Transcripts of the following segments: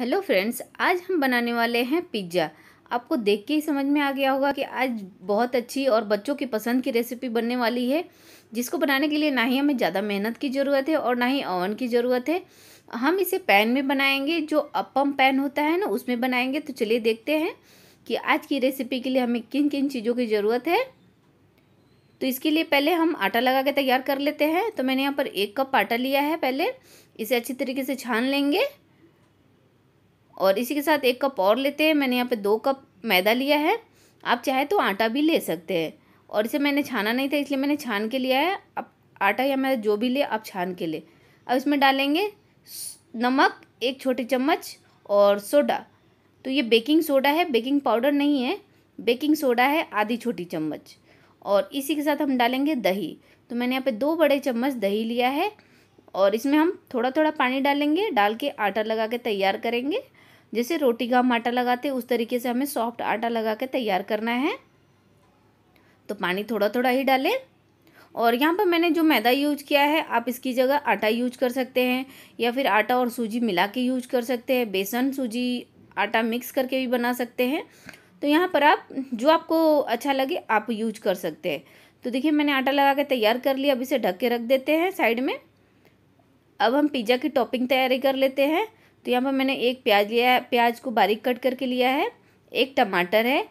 hello friends आज हम बनाने वाले हैं पिज्ज़ा आपको देख के ही समझ में आ गया होगा कि आज बहुत अच्छी और बच्चों की पसंद की रेसिपी बनने वाली है जिसको बनाने के लिए ना ही हमें ज़्यादा मेहनत की ज़रूरत है और ना ही ओवन की ज़रूरत है हम इसे पैन में बनाएंगे जो अपम पैन होता है ना उसमें बनाएंगे तो चलिए देखते हैं कि आज की रेसिपी के लिए हमें किन किन चीज़ों की ज़रूरत है तो इसके लिए पहले हम आटा लगा के तैयार कर लेते हैं तो मैंने यहाँ पर एक कप आटा लिया है पहले इसे अच्छी तरीके से छान लेंगे और इसी के साथ एक कप और लेते हैं मैंने यहाँ पे दो कप मैदा लिया है आप चाहे तो आटा भी ले सकते हैं और इसे मैंने छाना नहीं था इसलिए मैंने छान के लिया है आप आटा या मैदा जो भी ले आप छान के ले अब इसमें डालेंगे नमक एक छोटे चम्मच और सोडा तो ये बेकिंग सोडा है बेकिंग पाउडर नहीं है बेकिंग सोडा है आधी छोटी चम्मच और इसी के साथ हम डालेंगे दही तो मैंने यहाँ पे दो बड़े चम्मच दही लिया है और इसमें हम थोड़ा थोड़ा पानी डालेंगे डाल के आटा लगा के तैयार करेंगे जैसे रोटी का हम आटा लगाते उस तरीके से हमें सॉफ्ट आटा लगा के तैयार करना है तो पानी थोड़ा थोड़ा ही डालें और यहाँ पर मैंने जो मैदा यूज किया है आप इसकी जगह आटा यूज कर सकते हैं या फिर आटा और सूजी मिला के यूज कर सकते हैं बेसन सूजी आटा मिक्स करके भी बना सकते हैं तो यहाँ पर आप जो आपको अच्छा लगे आप यूज कर सकते हैं तो देखिए मैंने आटा लगा के तैयार कर लिया अब इसे ढक के रख देते हैं साइड में अब हम पिज़्ज़ा की टॉपिंग तैयारी कर लेते हैं तो यहाँ पर मैंने एक प्याज लिया है प्याज को बारीक कट करके लिया है एक टमाटर है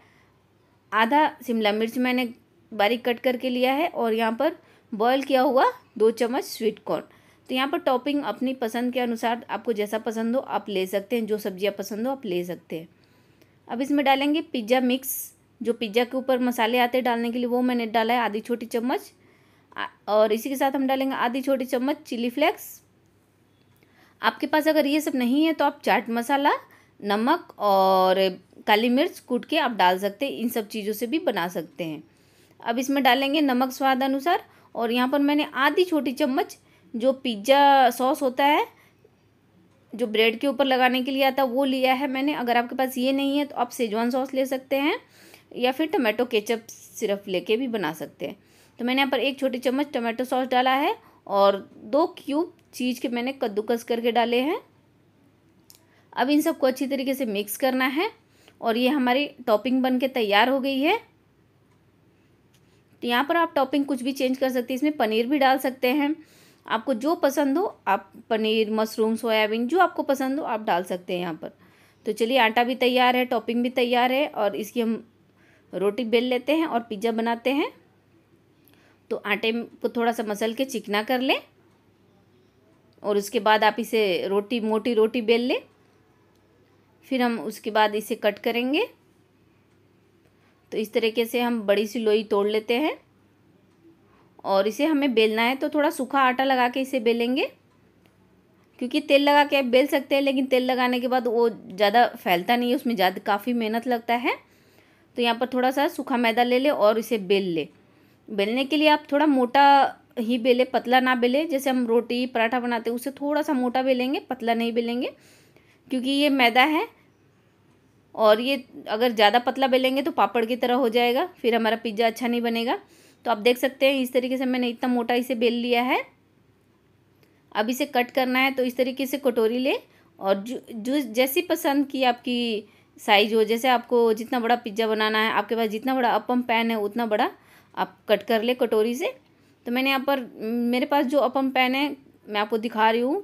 आधा शिमला मिर्च मैंने बारीक कट करके लिया है और यहाँ पर बॉयल किया हुआ दो चम्मच स्वीट कॉर्न तो यहाँ पर टॉपिंग अपनी पसंद के अनुसार आपको जैसा पसंद हो आप ले सकते हैं जो सब्जियाँ पसंद हो आप ले सकते हैं अब इसमें डालेंगे पिज्ज़ा मिक्स जो पिज्ज़ा के ऊपर मसाले आते हैं डालने के लिए वो मैंने डाला है आधी छोटी चम्मच और इसी के साथ हम डालेंगे आधी छोटी चम्मच चिली फ्लेक्स आपके पास अगर ये सब नहीं है तो आप चाट मसाला नमक और काली मिर्च कूट के आप डाल सकते हैं इन सब चीज़ों से भी बना सकते हैं अब इसमें डालेंगे नमक स्वाद अनुसार और यहाँ पर मैंने आधी छोटी चम्मच जो पिज्ज़ा सॉस होता है जो ब्रेड के ऊपर लगाने के लिए आता है वो लिया है मैंने अगर आपके पास ये नहीं है तो आप सेजवान सॉस ले सकते हैं या फिर टमाटो केचप सिर्फ लेके भी बना सकते हैं तो मैंने यहाँ पर एक छोटी चम्मच टमाटो सॉस डाला है और दो क्यूब चीज के मैंने कद्दूकस करके डाले हैं अब इन सबको अच्छी तरीके से मिक्स करना है और ये हमारी टॉपिंग बन के तैयार हो गई है तो यहाँ पर आप टॉपिंग कुछ भी चेंज कर सकते हैं इसमें पनीर भी डाल सकते हैं आपको जो पसंद हो आप पनीर मशरूम सोयाबीन जो आपको पसंद हो आप डाल सकते हैं यहाँ पर तो चलिए आटा भी तैयार है टॉपिंग भी तैयार है और इसकी हम रोटी बेल लेते हैं और पिज्ज़ा बनाते हैं तो आटे को थोड़ा सा मसल के चिकना कर लें और उसके बाद आप इसे रोटी मोटी रोटी बेल लें फिर हम उसके बाद इसे कट करेंगे तो इस तरीके से हम बड़ी सी लोई तोड़ लेते हैं और इसे हमें बेलना है तो थोड़ा सूखा आटा लगा के इसे बेलेंगे क्योंकि तेल लगा के आप बेल सकते हैं लेकिन तेल लगाने के बाद वो ज़्यादा फैलता नहीं है उसमें ज़्यादा काफ़ी मेहनत लगता है तो यहाँ पर थोड़ा सा सूखा मैदा ले ले और इसे बेल ले बेलने के लिए आप थोड़ा मोटा ही बेले पतला ना बेले जैसे हम रोटी पराठा बनाते हैं उसे थोड़ा सा मोटा बेलेंगे पतला नहीं बेलेंगे क्योंकि ये मैदा है और ये अगर ज़्यादा पतला बेलेंगे तो पापड़ की तरह हो जाएगा फिर हमारा पिज्ज़ा अच्छा नहीं बनेगा तो आप देख सकते हैं इस तरीके से मैंने इतना मोटा इसे बेल लिया है अब इसे कट करना है तो इस तरीके से कटोरी ले और जो जो जैसी पसंद की आपकी साइज हो जैसे आपको जितना बड़ा पिज्ज़ा बनाना है आपके पास जितना बड़ा अपम पैन है उतना बड़ा आप कट कर ले कटोरी से तो मैंने यहाँ पर मेरे पास जो अपम पेन है मैं आपको दिखा रही हूँ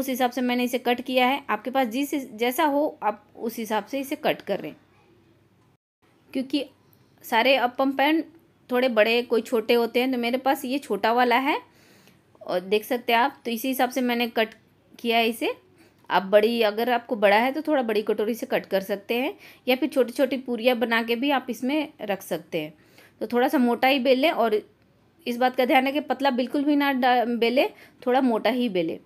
उस हिसाब से मैंने इसे कट किया है आपके पास जिस जैसा हो आप उस हिसाब से इसे कट कर रहे क्योंकि सारे अपम पेन थोड़े बड़े कोई छोटे होते हैं तो मेरे पास ये छोटा वाला है और देख सकते हैं आप तो इसी हिसाब से मैंने कट किया है इसे आप बड़ी अगर आपको बड़ा है तो थोड़ा बड़ी कटोरी से कट कर सकते हैं या फिर छोटी छोटी पूरियाँ बना के भी आप इसमें रख सकते हैं तो थोड़ा सा मोटा ही बेल लें और इस बात का ध्यान रखें पतला बिल्कुल भी ना बेले थोड़ा मोटा ही बेले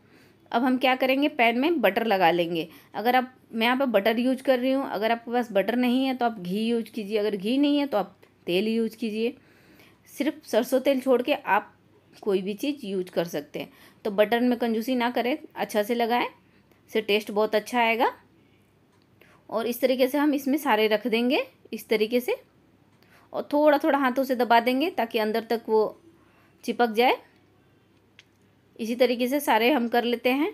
अब हम क्या करेंगे पैन में बटर लगा लेंगे अगर आप मैं यहाँ पर बटर यूज कर रही हूँ अगर आपके पास बटर नहीं है तो आप घी यूज कीजिए अगर घी नहीं है तो आप तेल यूज कीजिए सिर्फ सरसों तेल छोड़ के आप कोई भी चीज़ यूज कर सकते हैं तो बटर में कंजूसी ना करें अच्छा से लगाएं से टेस्ट बहुत अच्छा आएगा और इस तरीके से हम इसमें सारे रख देंगे इस तरीके से और थोड़ा थोड़ा हाथों से दबा देंगे ताकि अंदर तक वो चिपक जाए इसी तरीके से सारे हम कर लेते हैं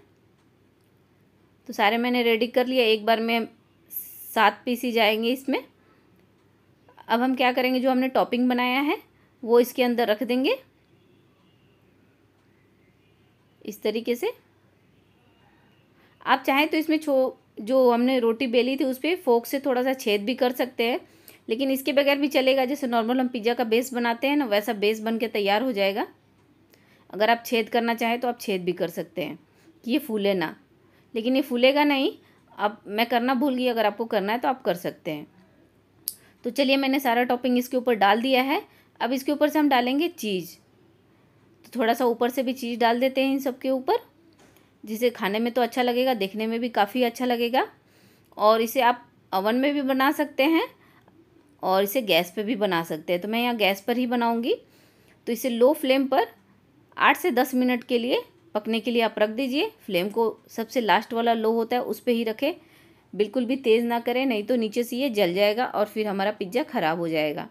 तो सारे मैंने रेडी कर लिया एक बार में सात पीस ही जाएंगे इसमें अब हम क्या करेंगे जो हमने टॉपिंग बनाया है वो इसके अंदर रख देंगे इस तरीके से आप चाहें तो इसमें छो जो हमने रोटी बेली थी उस पर फोक से थोड़ा सा छेद भी कर सकते हैं लेकिन इसके बगैर भी चलेगा जैसे नॉर्मल हम पिज़्ज़ा का बेस बनाते हैं ना वैसा बेस बन के तैयार हो जाएगा अगर आप छेद करना चाहें तो आप छेद भी कर सकते हैं कि ये फूले ना लेकिन ये फूलेगा नहीं अब मैं करना भूल गई अगर आपको करना है तो आप कर सकते हैं तो चलिए मैंने सारा टॉपिंग इसके ऊपर डाल दिया है अब इसके ऊपर से हम डालेंगे चीज़ तो थोड़ा सा ऊपर से भी चीज़ डाल देते हैं इन सब के ऊपर जिसे खाने में तो अच्छा लगेगा देखने में भी काफ़ी अच्छा लगेगा और इसे आप ओवन में भी बना सकते हैं और इसे गैस पे भी बना सकते हैं तो मैं यहाँ गैस पर ही बनाऊँगी तो इसे लो फ्लेम पर आठ से दस मिनट के लिए पकने के लिए आप रख दीजिए फ्लेम को सबसे लास्ट वाला लो होता है उस पर ही रखें बिल्कुल भी तेज़ ना करें नहीं तो नीचे से ये जल जाएगा और फिर हमारा पिज्ज़ा ख़राब हो जाएगा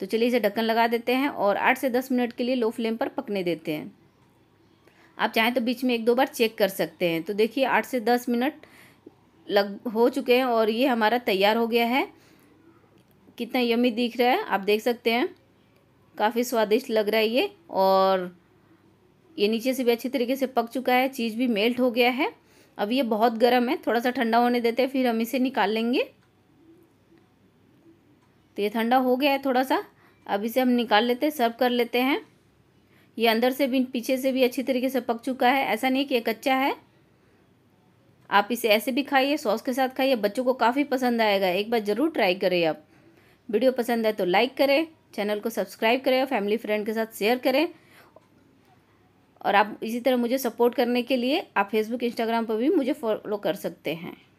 तो चलिए इसे ढक्कन लगा देते हैं और आठ से दस मिनट के लिए लो फ्लेम पर पकने देते हैं आप चाहें तो बीच में एक दो बार चेक कर सकते हैं तो देखिए आठ से दस मिनट लग हो चुके हैं और ये हमारा तैयार हो गया है कितना यमी दिख रहा है आप देख सकते हैं काफ़ी स्वादिष्ट लग रहा है ये और ये नीचे से भी अच्छी तरीके से पक चुका है चीज़ भी मेल्ट हो गया है अब ये बहुत गर्म है थोड़ा सा ठंडा होने देते हैं फिर हम इसे निकाल लेंगे तो ये ठंडा हो गया है थोड़ा सा अब इसे हम निकाल लेते हैं सर्व कर लेते हैं ये अंदर से भी पीछे से भी अच्छी तरीके से पक चुका है ऐसा नहीं कि ये कच्चा है आप इसे ऐसे भी खाइए सॉस के साथ खाइए बच्चों को काफ़ी पसंद आएगा एक बार ज़रूर ट्राई करें आप वीडियो पसंद है तो लाइक करें चैनल को सब्सक्राइब करें और फैमिली फ्रेंड के साथ शेयर करें और आप इसी तरह मुझे सपोर्ट करने के लिए आप फेसबुक इंस्टाग्राम पर भी मुझे फॉलो कर सकते हैं